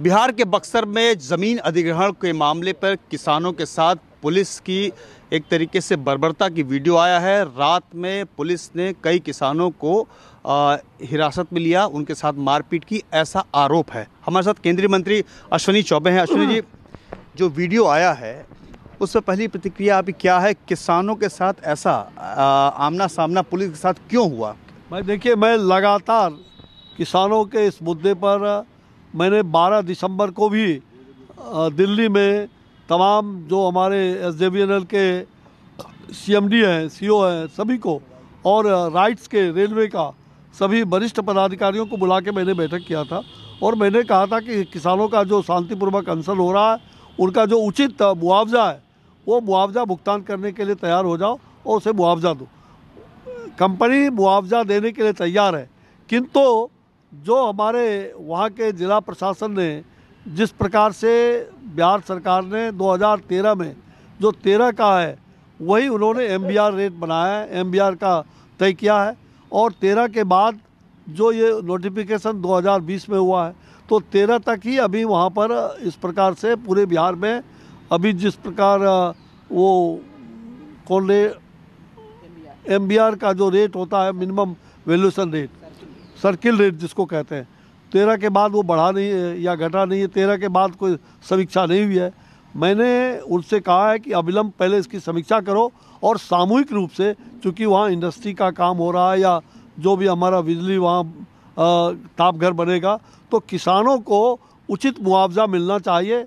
बिहार के बक्सर में ज़मीन अधिग्रहण के मामले पर किसानों के साथ पुलिस की एक तरीके से बर्बरता की वीडियो आया है रात में पुलिस ने कई किसानों को आ, हिरासत में लिया उनके साथ मारपीट की ऐसा आरोप है हमारे साथ केंद्रीय मंत्री अश्विनी चौबे हैं अश्विनी जी जो वीडियो आया है उससे पहली प्रतिक्रिया अभी क्या है किसानों के साथ ऐसा आ, आमना सामना पुलिस के साथ क्यों हुआ मैं देखिए मैं लगातार किसानों के इस मुद्दे पर मैंने 12 दिसंबर को भी दिल्ली में तमाम जो हमारे एस के सी एम डी हैं सी ओ हैं सभी को और राइट्स के रेलवे का सभी वरिष्ठ पदाधिकारियों को बुला के मैंने बैठक किया था और मैंने कहा था कि किसानों का जो शांतिपूर्वक अंसल हो रहा है उनका जो उचित मुआवजा है वो मुआवजा भुगतान करने के लिए तैयार हो जाओ और उसे मुआवजा दो कंपनी मुआवजा देने के लिए तैयार है किंतु जो हमारे वहाँ के ज़िला प्रशासन ने जिस प्रकार से बिहार सरकार ने 2013 में जो 13 का है वही उन्होंने एम रेट बनाया है एम का तय किया है और 13 के बाद जो ये नोटिफिकेशन 2020 में हुआ है तो 13 तक ही अभी वहाँ पर इस प्रकार से पूरे बिहार में अभी जिस प्रकार वो कौन एम का जो रेट होता है minimum valuation rate circle rate जिसको कहते हैं तेरह के बाद वो बढ़ा नहीं है या घटा नहीं है तेरह के बाद कोई समीक्षा नहीं हुई है मैंने उनसे कहा है कि अविलंब पहले इसकी समीक्षा करो और सामूहिक रूप से चूँकि वहाँ इंडस्ट्री का काम हो रहा है या जो भी हमारा बिजली वहाँ तापघर बनेगा तो किसानों को उचित मुआवजा मिलना चाहिए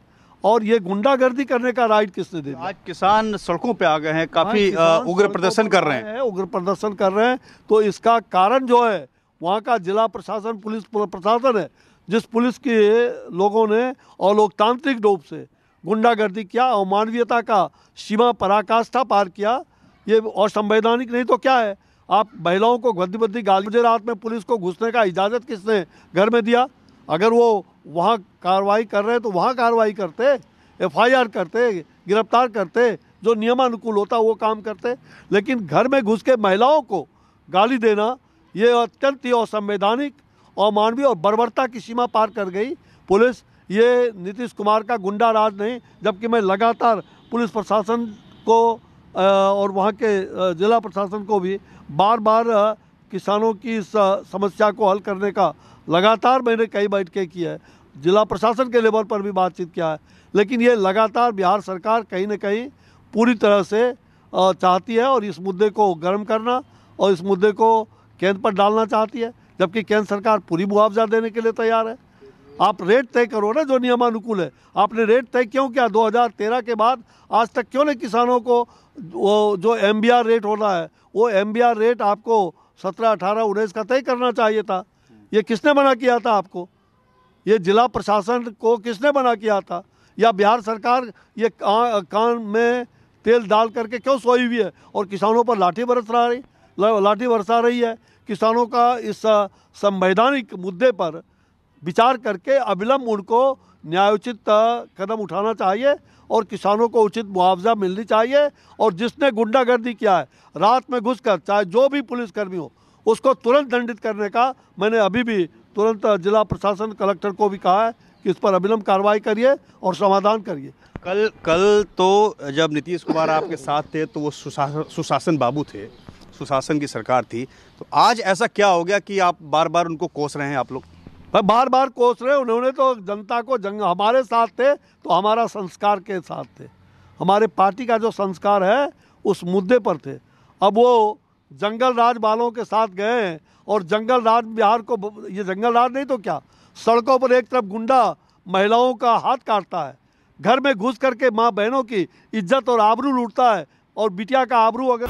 और ये गुंडागर्दी करने का राइट किसने दे आज किसान सड़कों पे आ गए हैं काफी उग्र प्रदर्शन कर रहे हैं उग्र प्रदर्शन कर रहे हैं तो इसका कारण जो है वहाँ का जिला प्रशासन पुलिस प्रशासन है जिस पुलिस के लोगों ने अलोकतांत्रिक रूप से गुंडागर्दी किया और मानवीयता का सीमा पराकाष्ठा पार किया ये असंवैधानिक नहीं तो क्या है आप महिलाओं को गद्दी बद्दी गाली मुझे रात में पुलिस को घुसने का इजाज़त किसने घर में दिया अगर वो वहाँ कार्रवाई कर रहे हैं तो वहाँ कार्रवाई करते एफआईआर करते गिरफ्तार करते जो नियमानुकूल होता वो काम करते लेकिन घर में घुस के महिलाओं को गाली देना ये अत्यंत ही असंवैधानिक अमानवीय और, और बर्बरता की सीमा पार कर गई पुलिस ये नीतीश कुमार का गुंडा राज नहीं जबकि मैं लगातार पुलिस प्रशासन को और वहाँ के जिला प्रशासन को भी बार बार किसानों की इस समस्या को हल करने का लगातार मैंने कई बैठकें की है जिला प्रशासन के लेवल पर भी बातचीत किया है लेकिन ये लगातार बिहार सरकार कहीं ना कहीं पूरी तरह से चाहती है और इस मुद्दे को गर्म करना और इस मुद्दे को केंद्र पर डालना चाहती है जबकि केंद्र सरकार पूरी मुआवजा देने के लिए तैयार है आप रेट तय करो ना जो नियमानुकूल है आपने रेट तय क्यों किया 2013 के बाद आज तक क्यों नहीं किसानों को वो जो एम रेट होना है वो एम रेट आपको सत्रह अठारह उन्नीस का तय करना चाहिए था ये किसने मना किया था आपको ये जिला प्रशासन को किसने मना किया था या बिहार सरकार ये कान, कान में तेल डाल करके क्यों सोई हुई है और किसानों पर लाठी बरस रहा रही लाठी बरसा रही है किसानों का इस संवैधानिक मुद्दे पर विचार करके अविलंब उनको न्यायोचित कदम उठाना चाहिए और किसानों को उचित मुआवजा मिलनी चाहिए और जिसने गुंडागर्दी किया है रात में घुसकर चाहे जो भी पुलिसकर्मी हो उसको तुरंत दंडित करने का मैंने अभी भी तुरंत जिला प्रशासन कलेक्टर को भी कहा है कि इस पर अविलंब कार्रवाई करिए और समाधान करिए कल कल तो जब नीतीश कुमार आपके साथ थे तो वो सुशासन सुशासन बाबू थे सुशासन की सरकार थी तो आज ऐसा क्या हो गया कि आप बार बार उनको कोस रहे हैं आप लोग भाई बार बार कोस रहे उन्होंने तो जनता को जंग हमारे साथ थे तो हमारा संस्कार के साथ थे हमारे पार्टी का जो संस्कार है उस मुद्दे पर थे अब वो जंगल राज वालों के साथ गए हैं और जंगल राज बिहार को ये जंगल राज नहीं तो क्या सड़कों पर एक तरफ गुंडा महिलाओं का हाथ काटता है घर में घुस करके माँ बहनों की इज्जत और आबरू लूटता है और बिटिया का आबरू अगर